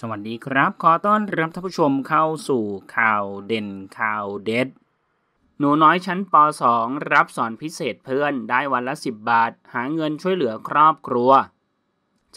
สวัสดีครับ ขอต้อนรับท่านผู้ชมเข้าสู่ข่าวเด่นข่าวเด็ด หนูน้อยชั้นป .2 รับสอนพิเศษเพื่อนได้วันละ10บาท หาเงินช่วยเหลือครอบครัว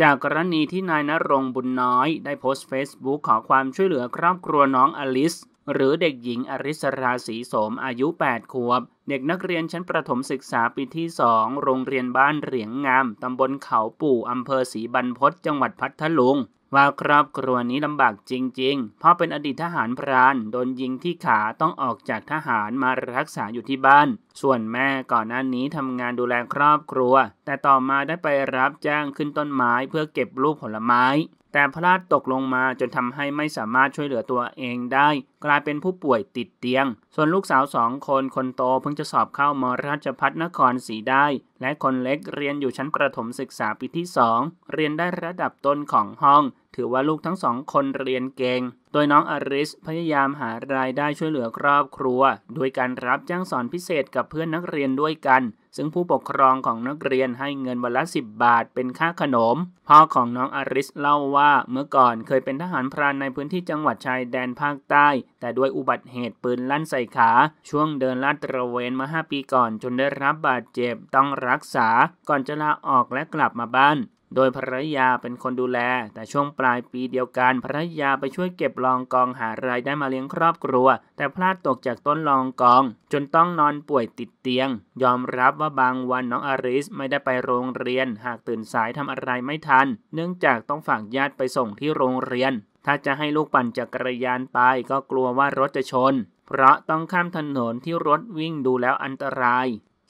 จากกรณีที่นายนรงบุญน้อย ได้โพสต์ Facebook ขอความช่วยเหลือครอบครัวน้องอลิส หรือเด็กหญิงอริสราศีสมอายุ8ขวบ เด็กนักเรียนชั้นประถมศึกษาปีที่2โรงเรียนบ้านเหรียงงามตำบลเขาปู่อำเภอศรีบรรพตจังหวัดพัทลุงว่าครอบครัวนี้ลำบากจริง ๆ เพราะเป็นอดีตทหารพราน โดนยิงที่ขาต้องออกจากทหารมารักษาอยู่ที่บ้าน ส่วนแม่ก่อนหน้านี้ทำงานดูแลครอบครัว แต่ต่อมาได้ไปรับจ้างขึ้นต้นไม้เพื่อเก็บลูกผลไม้ แต่พลาดตกลงมาจนทำให้ไม่สามารถช่วยเหลือตัวเองได้ กลายเป็นผู้ป่วยติดเตียง ส่วนลูกสาวสองคนคนโตเพิ่งจะสอบเข้ามราชพัฒนครศรีได้ และคนเล็กเรียนอยู่ชั้นประถมศึกษาปีที่สองเรียนได้ระดับต้นของห้องถือว่าลูกทั้งสองคนเรียนเก่ง โดยน้องอริสพยายามหารายได้ช่วยเหลือครอบครัว โดยการรับจ้างสอนพิเศษกับเพื่อนนักเรียนด้วยกัน ซึ่งผู้ปกครองของนักเรียนให้เงินวันละ10บาทเป็นค่าขนม พ่อของน้องอริสเล่าว่า เมื่อก่อนเคยเป็นทหารพรานในพื้นที่จังหวัดชายแดนภาคใต้ แต่ด้วยอุบัติเหตุปืนลั่นใส่ขา ช่วงเดินลาดตระเวนมา5ปีก่อน จนได้รับบาดเจ็บต้องรักษา ก่อนจะลาออกและกลับมาบ้านโดยภรรยาเป็นคนดูแล แต่ช่วงปลายปีเดียวกันภรรยาไปช่วยเก็บลองกองหารายได้มาเลี้ยงครอบครัว แต่พลาดตกจากต้นลองกอง จนต้องนอนป่วยติดเตียง ยอมรับว่าบางวันน้องอาริสไม่ได้ไปโรงเรียน หากตื่นสายทำอะไรไม่ทันเนื่องจากต้องฝากญาติไปส่งที่โรงเรียน ถ้าจะให้ลูกปั่นจักรยานไปก็กลัวว่ารถจะชนเพราะต้องข้ามถนนที่รถวิ่งดูแล้วอันตราย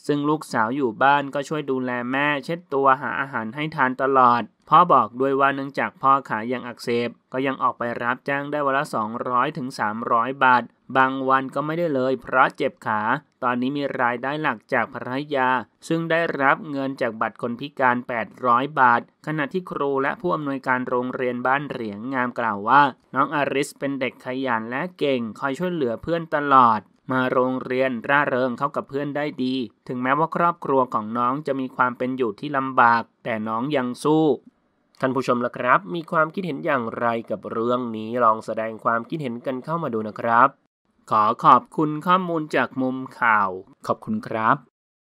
ซึ่งลูกสาวอยู่บ้านก็ช่วยดูแลแม่เช็ดตัวหาอาหารให้ทานตลอด พ่อบอกด้วยว่าเนื่องจากพ่อขายังอักเสบก็ยังออกไปรับจ้างได้วันละ 200ถึง300 บาท บางวันก็ไม่ได้เลยเพราะเจ็บขา ตอนนี้มีรายได้หลักจากภรรยา ซึ่งได้รับเงินจากบัตรคนพิการ 800 บาท ขณะที่ครูและผู้อำนวยการโรงเรียนบ้านเหรียงงามกล่าวว่า น้องอาริสเป็นเด็กขยันและเก่ง คอยช่วยเหลือเพื่อนตลอดมาโรงเรียนร่าเริงเข้ากับเพื่อนได้ดี ถึงแม้ว่าครอบครัวของน้องจะมีความเป็นอยู่ที่ลำบาก แต่น้องยังสู้ท่านผู้ชมล่ะครับ มีความคิดเห็นอย่างไรกับเรื่องนี้ลองแสดงความคิดเห็นกันเข้ามาดูนะครับ ขอขอบคุณข้อมูลจากมุมข่าว ขอบคุณครับ